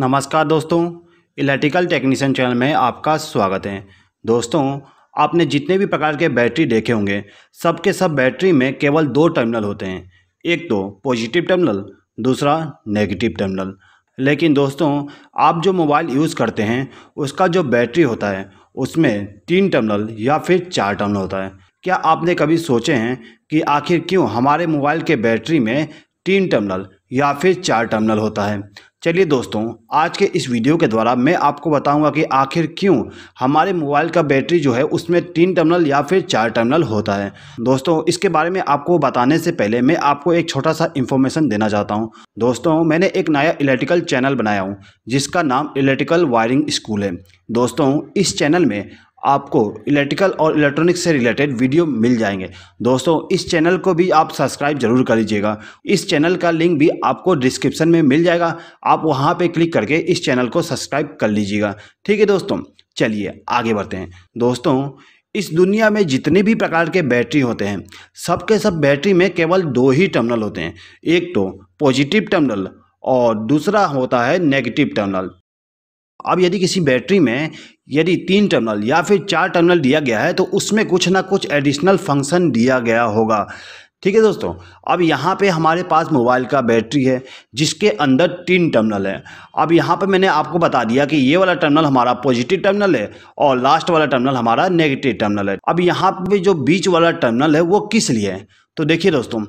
नमस्कार दोस्तों electrical technician channel में आपका स्वागत है दोस्तों आपने जितने भी प्रकार के बैटरी देखे होंगे सब के सब बैटरी में केवल दो टर्मिनल होते हैं एक तो पॉजिटिव टर्मिनल दूसरा नेगेटिव टर्मिनल लेकिन दोस्तों आप जो मोबाइल यूज़ करते हैं उसका जो बैटरी होता है उसमें तीन टर्मिनल या फिर चार टर्मिनल होता है क्या आपने कभी सोचे हैं कि आखिर क्यों हमारे मोबाइल के बैटरी में तीन टर्मिनल या फिर चार टर्मिनल होता है चलिए दोस्तों आज के इस वीडियो के द्वारा मैं आपको बताऊंगा कि आखिर क्यों हमारे मोबाइल का बैटरी जो है उसमें तीन टर्मिनल या फिर चार टर्मिनल होता है दोस्तों इसके बारे में आपको बताने से पहले मैं आपको एक छोटा सा इन्फॉर्मेशन देना चाहता हूं दोस्तों मैंने एक नया इलेक्ट्रिकल चैनल बनाया हूँ जिसका नाम इलेक्ट्रिकल वायरिंग स्कूल है दोस्तों इस चैनल में आपको इलेक्ट्रिकल और इलेक्ट्रॉनिक्स से रिलेटेड वीडियो मिल जाएंगे दोस्तों इस चैनल को भी आप सब्सक्राइब जरूर कर लीजिएगा इस चैनल का लिंक भी आपको डिस्क्रिप्शन में मिल जाएगा आप वहां पे क्लिक करके इस चैनल को सब्सक्राइब कर लीजिएगा ठीक है दोस्तों चलिए आगे बढ़ते हैं दोस्तों इस दुनिया में जितने भी प्रकार के बैटरी होते हैं सब के सब बैटरी में केवल दो ही टर्मिनल होते हैं एक तो पॉजिटिव टर्मिनल और दूसरा होता है नेगेटिव टर्मिनल अब यदि किसी बैटरी में यदि तीन टर्मिनल या फिर चार टर्मिनल दिया गया है तो उसमें कुछ ना कुछ एडिशनल फंक्शन दिया गया होगा ठीक है दोस्तों अब यहाँ पे हमारे पास मोबाइल का बैटरी है जिसके अंदर तीन टर्मिनल है अब यहाँ पे मैंने आपको बता दिया कि ये वाला टर्मिनल हमारा पॉजिटिव टर्मिनल है और लास्ट वाला टर्मिनल हमारा नेगेटिव टर्मिनल है अब यहाँ पे जो बीच वाला टर्मिनल है वो किस लिए है तो देखिए दोस्तों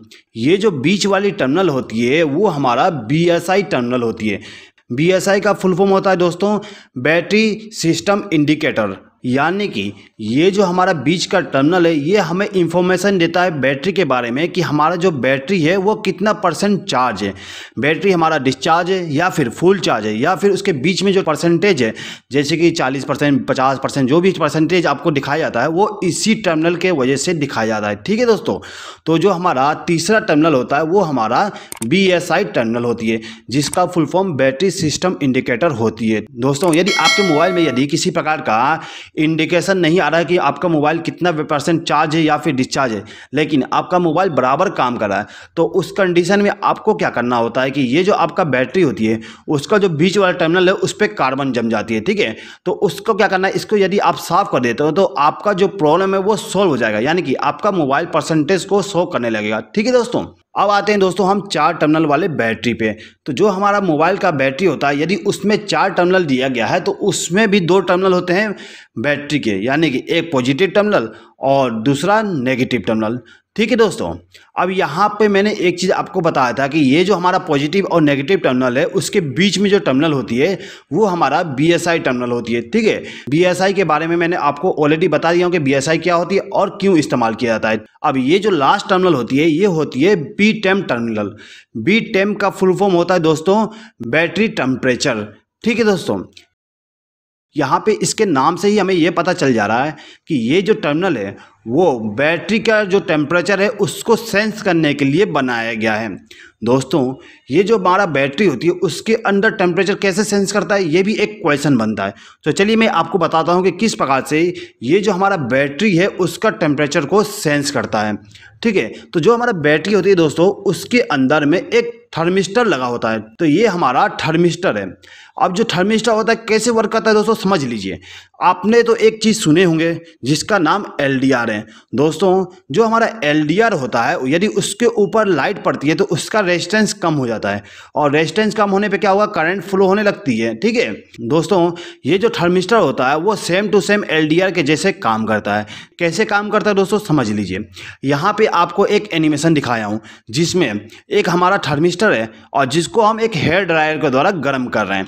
ये जो बीच वाली टर्मिनल होती है वो हमारा बी टर्मिनल होती है बी का फुल फॉर्म होता है दोस्तों बैटरी सिस्टम इंडिकेटर यानी कि ये जो हमारा बीच का टर्मिनल है ये हमें इंफॉर्मेशन देता है बैटरी के बारे में कि हमारा जो बैटरी है वो कितना परसेंट चार्ज है बैटरी हमारा डिस्चार्ज है या फिर फुल चार्ज है या फिर उसके बीच में जो परसेंटेज है जैसे कि 40 परसेंट पचास परसेंट जो भी परसेंटेज आपको दिखाया जाता है वो इसी टर्मिनल के वजह से दिखाया जाता है ठीक है दोस्तों तो जो हमारा तीसरा टर्मिनल होता है वो हमारा बी टर्मिनल होती है जिसका full form battery system indicator होती है दोस्तों यदि आपके मोबाइल में यदि किसी प्रकार का इंडिकेशन नहीं आ रहा है कि आपका मोबाइल कितना परसेंट चार्ज है या फिर डिस्चार्ज है लेकिन आपका मोबाइल बराबर काम कर रहा है तो उस कंडीशन में आपको क्या करना होता है कि ये जो आपका बैटरी होती है उसका जो बीच वाला टर्मिनल है उस पर कार्बन जम जाती है ठीक है तो उसको क्या करना है इसको यदि आप साफ कर देते हो तो आपका जो प्रॉब्लम है वो सॉल्व हो जाएगा यानी कि आपका मोबाइल परसेंटेज को सोल्व करने लगेगा ठीक है दोस्तों अब आते हैं दोस्तों हम चार टर्मिनल वाले बैटरी पे तो जो हमारा मोबाइल का बैटरी होता है यदि उसमें चार टर्मिनल दिया गया है तो उसमें भी दो टर्मिनल होते हैं बैटरी के यानी कि एक पॉजिटिव टर्मिनल और दूसरा नेगेटिव टर्मिनल ठीक है दोस्तों अब यहाँ पे मैंने एक चीज़ आपको बताया था कि ये जो हमारा पॉजिटिव और नेगेटिव टर्मिनल है उसके बीच में जो टर्मिनल होती है वो हमारा बीएसआई टर्मिनल होती है ठीक है बीएसआई के बारे में मैंने आपको ऑलरेडी बता दिया हूँ कि बीएसआई क्या होती है और क्यों इस्तेमाल किया जाता है अब ये जो लास्ट टर्मिनल होती है ये होती है बी टेम टर्मिनल बी टेम का फुल फॉर्म होता है दोस्तों बैटरी टेम्परेचर ठीक है दोस्तों यहाँ पे इसके नाम से ही हमें ये पता चल जा रहा है कि ये जो टर्मिनल है वो बैटरी का जो टेम्परेचर है उसको सेंस करने के लिए बनाया गया है दोस्तों ये जो हमारा बैटरी होती है उसके अंदर टेम्परेचर कैसे सेंस करता है ये भी एक क्वेश्चन बनता है तो चलिए मैं आपको बताता हूँ कि किस प्रकार से ये जो हमारा बैटरी है उसका टेम्परेचर को सेंस करता है ठीक है तो जो हमारा बैटरी होती है दोस्तों उसके अंदर में एक थर्मिस्टर लगा होता है तो ये हमारा थर्मिस्टर है अब जो थर्मिस्टर होता है कैसे वर्क करता है दोस्तों समझ लीजिए आपने तो एक चीज़ सुने होंगे जिसका नाम एल है दोस्तों जो हमारा एल होता है यदि उसके ऊपर लाइट पड़ती है तो उसका रेजिस्टेंस कम हो जाता है और रेजिस्टेंस कम होने पे क्या होगा करंट फ्लो होने लगती है ठीक है दोस्तों ये जो थर्मिस्टर होता है वो सेम टू सेम एल के जैसे काम करता है कैसे काम करता है दोस्तों समझ लीजिए यहाँ पर आपको एक एनिमेशन दिखाया हूँ जिसमें एक हमारा थर्मिस्टर है और जिसको हम एक हेयर ड्रायर के द्वारा गर्म कर रहे हैं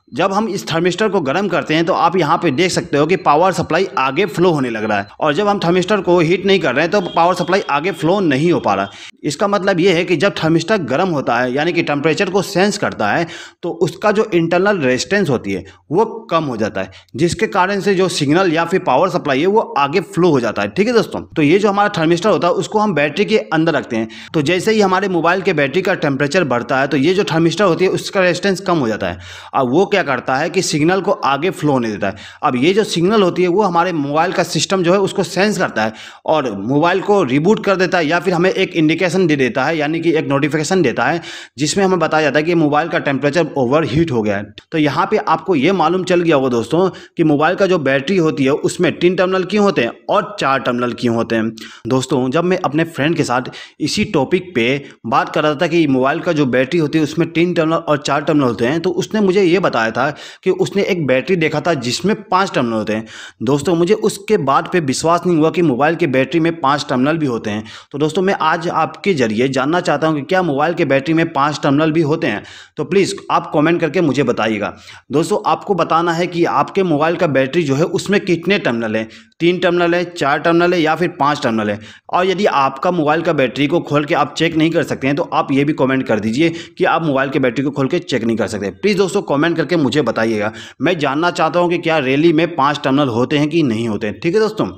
जब हम इस थर्मिस्टर को गर्म करते हैं तो आप यहाँ पे देख सकते हो कि पावर सप्लाई आगे फ्लो होने लग रहा है और जब हम थर्मिस्टर को हीट नहीं कर रहे हैं तो पावर सप्लाई आगे फ्लो नहीं हो पा रहा इसका मतलब ये है कि जब थर्मिस्टर गर्म होता है यानी कि टेम्परेचर को सेंस करता है तो उसका जो इंटरनल रेजिस्टेंस होती है वो कम हो जाता है जिसके कारण से जो सिग्नल या फिर पावर सप्लाई है वो आगे फ्लो हो जाता है ठीक है दोस्तों तो ये जो हमारा थर्मिस्टर होता है उसको हम बैटरी के अंदर रखते हैं तो जैसे ही हमारे मोबाइल के बैटरी का टेम्परेचर बढ़ता है तो ये जो थर्मिस्टर होती है उसका रेजिस्टेंस कम हो जाता है अब वो क्या क्या करता है कि सिग्नल को आगे फ्लो नहीं देता है अब ये जो सिग्नल होती है वो हमारे मोबाइल का सिस्टम जो है उसको सेंस करता है और मोबाइल को रिबूट कर देता है या फिर हमें एक इंडिकेशन दे देता है यानी कि एक नोटिफिकेशन देता है जिसमें हमें बताया जाता है कि मोबाइल का टेम्परेचर ओवर हीट हो गया है तो यहाँ पर आपको ये मालूम चल गया होगा दोस्तों कि मोबाइल का जो बैटरी होती है उसमें तीन टर्मिनल क्यों होते हैं और चार टर्मिनल क्यों होते हैं दोस्तों जब मैं अपने फ्रेंड के साथ इसी टॉपिक पर बात कर रहा था कि मोबाइल का जो बैटरी होती है उसमें तीन टर्मिनल और चार टर्मिनल होते हैं तो उसने मुझे ये बताया बताया था कि उसने एक बैटरी देखा था जिसमें पाँच टर्मिनल होते हैं दोस्तों मुझे उसके बाद पे विश्वास नहीं हुआ कि मोबाइल के बैटरी में पाँच टर्मिनल भी होते हैं तो दोस्तों मैं आज आपके जरिए जानना चाहता हूँ कि क्या मोबाइल के बैटरी में पाँच टर्मिनल भी होते हैं तो प्लीज़ आप कॉमेंट करके मुझे बताइएगा दोस्तों आपको बताना है कि आपके मोबाइल का बैटरी जो है उसमें कितने टर्मिनल हैं तीन टर्मिनल है चार टर्मिनल है या फिर पांच टर्मिनल है और यदि आपका मोबाइल का बैटरी को खोल के आप चेक नहीं कर सकते हैं तो आप ये भी कमेंट कर दीजिए कि आप मोबाइल के बैटरी को खोल के चेक नहीं कर सकते प्लीज़ दोस्तों कमेंट करके मुझे बताइएगा मैं जानना चाहता हूँ कि क्या रैली में पाँच टर्मिनल होते हैं कि नहीं होते हैं ठीक है दोस्तों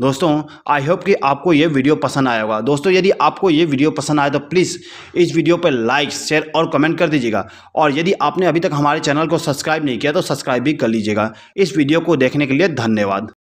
दोस्तों आई होप कि आपको ये वीडियो पसंद आया होगा दोस्तों यदि आपको ये वीडियो पसंद आया तो प्लीज़ इस वीडियो पर लाइक शेयर और कमेंट कर दीजिएगा और यदि आपने अभी तक हमारे चैनल को सब्सक्राइब नहीं किया तो सब्सक्राइब भी कर लीजिएगा इस वीडियो को देखने के लिए धन्यवाद